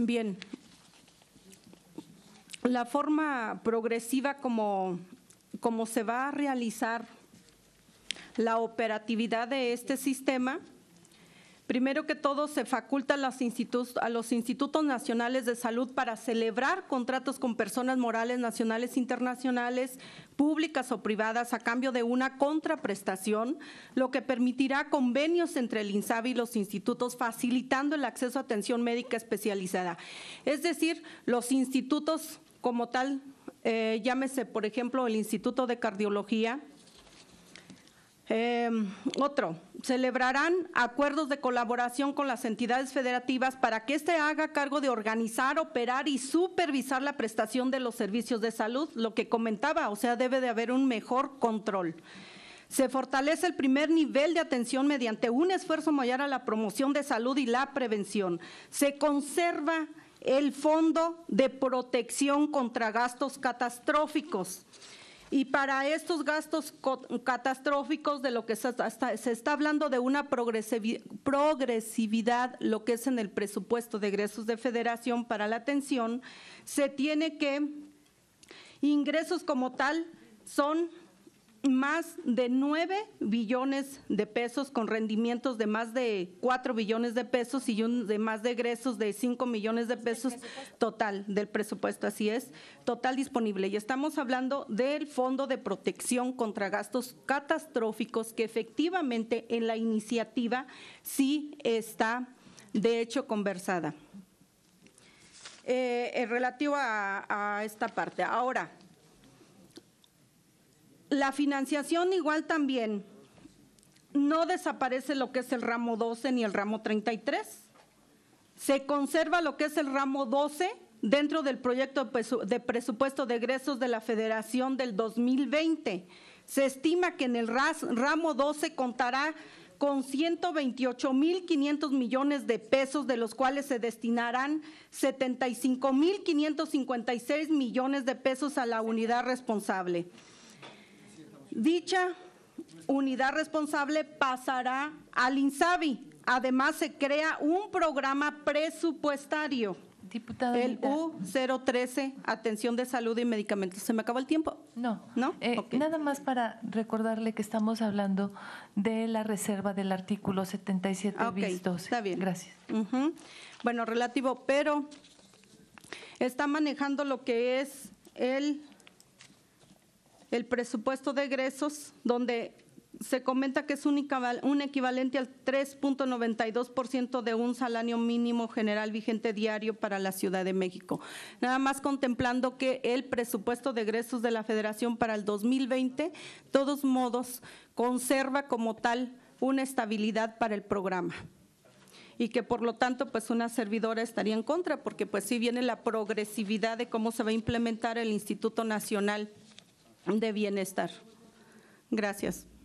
Bien. La forma progresiva como, se va a realizar la operatividad de este sistema Primero que todo, se faculta a los, institutos, nacionales de salud para celebrar contratos con personas morales nacionales internacionales, públicas o privadas, a cambio de una contraprestación, lo que permitirá convenios entre el INSABI y los institutos, facilitando el acceso a atención médica especializada. Es decir, los institutos como tal, eh, llámese, por ejemplo, el Instituto de Cardiología, Em, otro, celebrarán acuerdos de colaboración con las entidades federativas para que éste haga cargo de organizar, operar y supervisar la prestación de los servicios de salud, lo que comentaba, o sea, debe de haber un mejor control. Se fortalece el primer nivel de atención mediante un esfuerzo mayor a la promoción de salud y la prevención. Se conserva el fondo de protección contra gastos catastróficos. Y para estos gastos catastróficos de lo que se, se está hablando de una progresividad, lo que es en el presupuesto de egresos de federación para la atención, se tiene que ingresos como tal son más de 9 billones de pesos con rendimientos de más de 4 billones de pesos y de más de egresos de 5 millones de pesos total del presupuesto, así es, total disponible. Y estamos hablando del Fondo de Protección contra Gastos Catastróficos que efectivamente en la iniciativa sí está de hecho conversada. Eh, relativo a, a esta parte. Ahora, la financiación igual también. No desaparece lo que es el ramo 12 ni el ramo 33. Se conserva lo que es el ramo 12 dentro del proyecto de presupuesto de egresos de la Federación del 2020. Se estima que en el ramo 12 contará con 128.500 millones de pesos, de los cuales se destinarán 75.556 millones de pesos a la unidad responsable. Dicha unidad responsable pasará al INSABI. Además, se crea un programa presupuestario. Diputada. El U013, Atención de Salud y Medicamentos. ¿Se me acabó el tiempo? No. ¿No? Eh, nada más para recordarle que estamos hablando de la reserva del artículo 77 bis 12. Está bien. Gracias. Bueno, relativo, pero está manejando lo que es el el presupuesto de egresos, donde se comenta que es un, equivalente al 3.92% de un salario mínimo general vigente diario para la Ciudad de México. Nada más contemplando que el presupuesto de egresos de la Federación para el 2020, todos modos, conserva como tal una estabilidad para el programa y que por lo tanto pues una servidora estaría en contra porque pues sí viene la progresividad de cómo se va a implementar el Instituto Nacional de bienestar. Gracias.